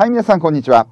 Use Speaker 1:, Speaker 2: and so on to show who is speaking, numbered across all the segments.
Speaker 1: はい、皆さん、こんにちは。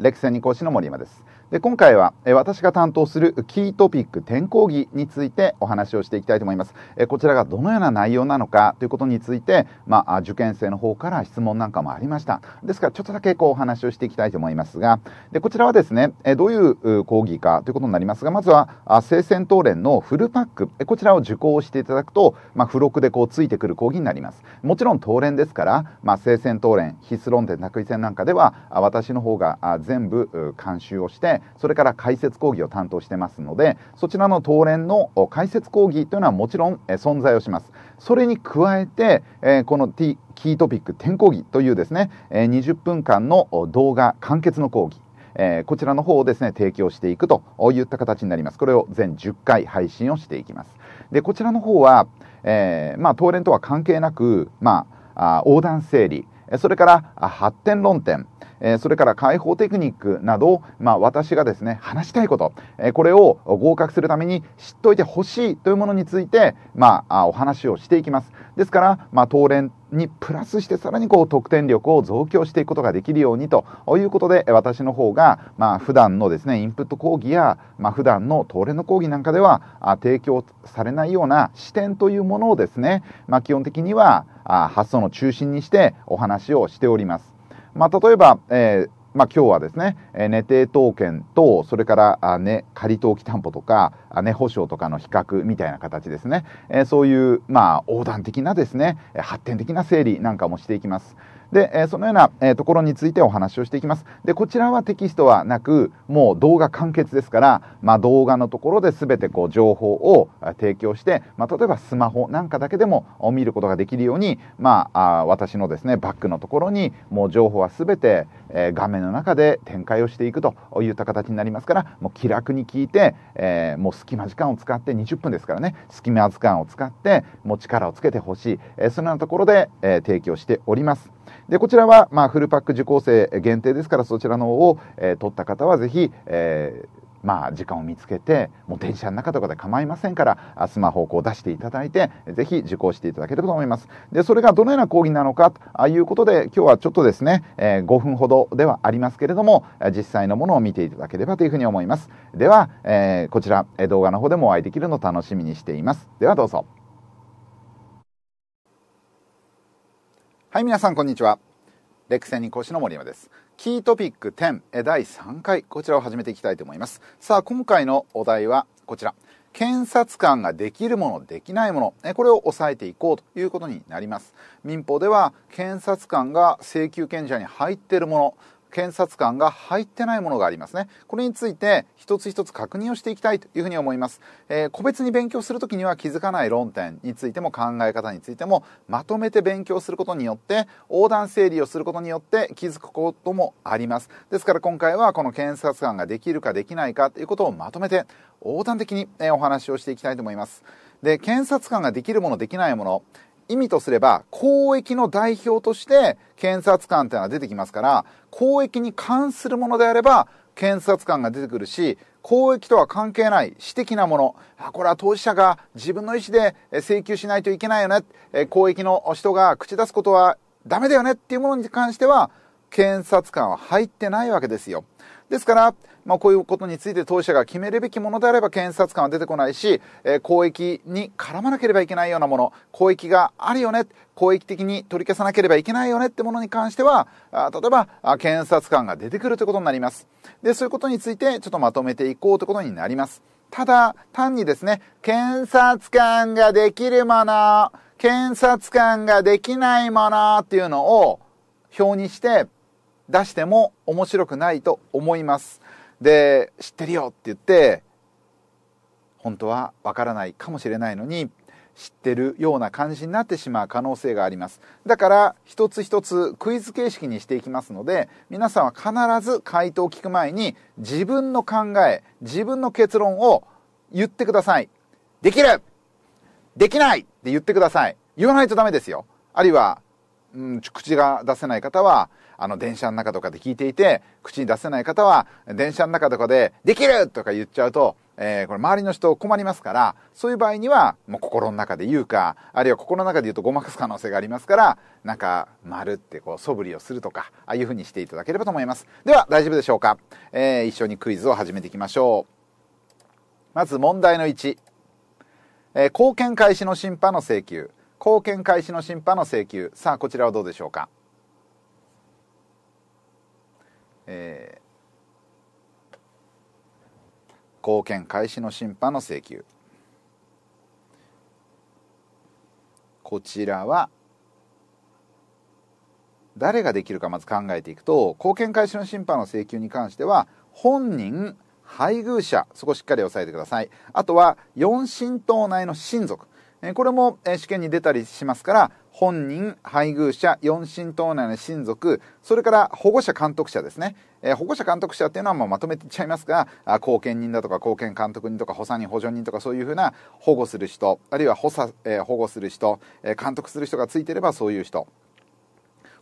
Speaker 1: レクセンニ講師の森山です。で今回は私が担当するキートピック転校儀についてお話をしていきたいと思いますこちらがどのような内容なのかということについて、まあ、受験生の方から質問なんかもありましたですからちょっとだけこうお話をしていきたいと思いますがでこちらはですねどういう講義かということになりますがまずは聖戦闘連のフルパックこちらを受講していただくと、まあ、付録でこうついてくる講義になりますもちろん東連ですから、まあ、聖戦東連必須論点託位戦なんかでは私の方が全部監修をしてそれから解説講義を担当してますので、そちらの東連の解説講義というのはもちろん存在をします。それに加えて、この T キートピック転講義というですね、20分間の動画完結の講義、こちらの方をですね提供していくといった形になりますこれを全10回配信をしていきますでこちらの方は、えー、まあ東連とは関係なくまあ横断整理それから発展論点えそれから解放テクニックなど、まあ、私がですね、話したいこと、えこれを合格するために知っておいてほしいというものについて、まあ、お話をしていきます。ですから、まあ、当連にプラスしてさらにこう得点力を増強していくことができるようにということで私の方がまあ普段のですねインプット講義やまあ普段の当連の講義なんかでは提供されないような視点というものをですねまあ基本的には発想の中心にしてお話をしております。まあ、例えば、えーまあ、今日はですね、えー、寝定当権と、それから、あね、仮登記担保とか、ね、保証とかの比較みたいな形ですね、えー、そういう、まあ、横断的なですね、発展的な整理なんかもしていきます。で、えそのような、えところについてお話をしていきます。で、こちらはテキストはなく、もう動画完結ですから、まあ、動画のところで全てこう情報を提供して、まあ、例えばスマホなんかだけでも見ることができるように、まあ、私のですね、バックのところに、もう情報は全て、え画面の中で展開をしていくといった形になりますから、もう気楽に聞いて、えー、もう隙間時間を使って20分ですからね、隙間時間を使って、もう力をつけてほしい、えそのようなところで、え提供しております。で、こちらは、まあ、フルパック受講生限定ですから、そちらの方を、えー、取った方は是非、えーまあ、時間を見つけてもう電車の中とかで構いませんからスマホをこう出していただいて是非受講していただければと思いますでそれがどのような講義なのかということで今日はちょっとですね、えー、5分ほどではありますけれども実際のものを見ていただければというふうに思いますでは、えー、こちら動画の方でもお会いできるのを楽しみにしていますではどうぞはい、皆さん、こんにちは。レクセニ講師の森山です。キートピック10第3回、こちらを始めていきたいと思います。さあ、今回のお題はこちら。検察官ができるもの、できないもの、これを抑えていこうということになります。民法では、検察官が請求権者に入っているもの、検察官が入ってないものがありますね。これについて一つ一つ確認をしていきたいというふうに思います。えー、個別に勉強するときには気づかない論点についても考え方についてもまとめて勉強することによって横断整理をすることによって気づくこともあります。ですから今回はこの検察官ができるかできないかということをまとめて横断的にお話をしていきたいと思います。で、検察官ができるもの、できないもの、意味とすれば公益の代表として検察官というのは出てきますから公益に関するものであれば検察官が出てくるし公益とは関係ない私的なものあこれは当事者が自分の意思で請求しないといけないよね公益の人が口出すことはダメだよねっていうものに関しては検察官は入ってないわけですよですからまあ、こういうことについて当事者が決めるべきものであれば検察官は出てこないし、えー、公益に絡まなければいけないようなもの、公益があるよね、公益的に取り消さなければいけないよねってものに関しては、あ例えばあ、検察官が出てくるということになります。で、そういうことについてちょっとまとめていこうということになります。ただ、単にですね、検察官ができるもの、検察官ができないものっていうのを表にして出しても面白くないと思います。で、知ってるよって言って、本当はわからないかもしれないのに、知ってるような感じになってしまう可能性があります。だから一つ一つクイズ形式にしていきますので、皆さんは必ず回答を聞く前に自分の考え、自分の結論を言ってください。できるできないって言ってください。言わないとダメですよ。あるいは、うん、口が出せない方は、あの、電車の中とかで聞いていて、口に出せない方は、電車の中とかで、できるとか言っちゃうと、えー、これ周りの人困りますから、そういう場合には、もう心の中で言うか、あるいは心の中で言うとごまかす可能性がありますから、なんか、丸ってこう、素振りをするとか、ああいうふうにしていただければと思います。では、大丈夫でしょうか。えー、一緒にクイズを始めていきましょう。まず問題の1。えー、貢献開始の審判の請求。貢献開始の審判の請求さあこちらはどうでしょうか、えー、貢献開始の審判の請求こちらは誰ができるかまず考えていくと貢献開始の審判の請求に関しては本人配偶者そこしっかり押さえてくださいあとは四親等内の親族これも試験に出たりしますから、本人、配偶者、四親等内の親族、それから保護者、監督者ですね。え保護者、監督者っていうのはもうまとめていっちゃいますが、後見人だとか後見監督人とか補佐人、補助人とかそういうふうな保護する人、あるいは補佐、え保護する人、え監督する人がついてればそういう人。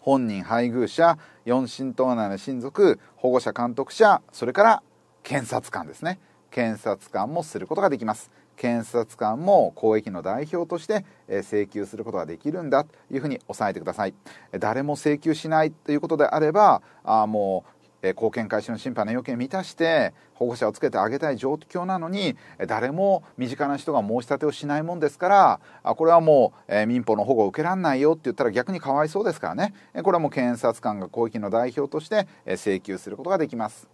Speaker 1: 本人、配偶者、四親等内の親族、保護者、監督者、それから検察官ですね。検察官もすることができます。検察官も公益の代表として請求することができるんだというふうに抑えてください誰も請求しないということであればあもう貢献開始の審判の要件を満たして保護者をつけてあげたい状況なのに誰も身近な人が申し立てをしないもんですからこれはもう民法の保護を受けられないよって言ったら逆にかわいそうですからねこれはもう検察官が公益の代表として請求することができます。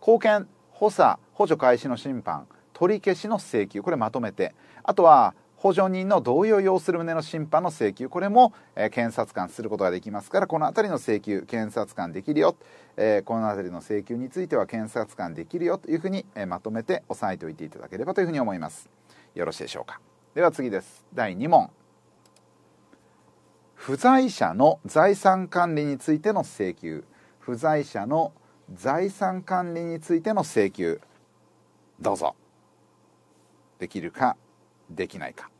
Speaker 1: 貢献補佐補助開始の審判取り消しの請求これまとめてあとは補助人の同意を要する旨の審判の請求これも、えー、検察官することができますからこの辺りの請求検察官できるよ、えー、この辺りの請求については検察官できるよというふうに、えー、まとめて押さえておいていただければというふうに思いますよろしいでしょうかでは次です第2問不在者の財産管理についての請求不在者の財産管理についての請求どうぞできるかできないか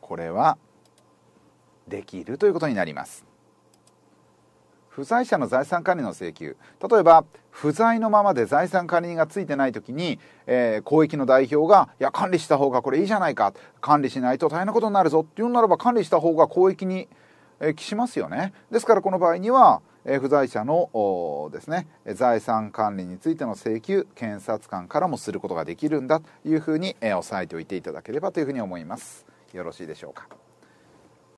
Speaker 1: これはできるということになります不在者の財産管理の請求例えば不在のままで財産管理人がついてない時に、えー、広域の代表が「いや管理した方がこれいいじゃないか管理しないと大変なことになるぞ」って言うならば管理した方が広域にきしますよね。ですからこの場合には、不在者のですね財産管理についての請求検察官からもすることができるんだというふうに押さえておいていただければというふうに思いますよろしいでしょうか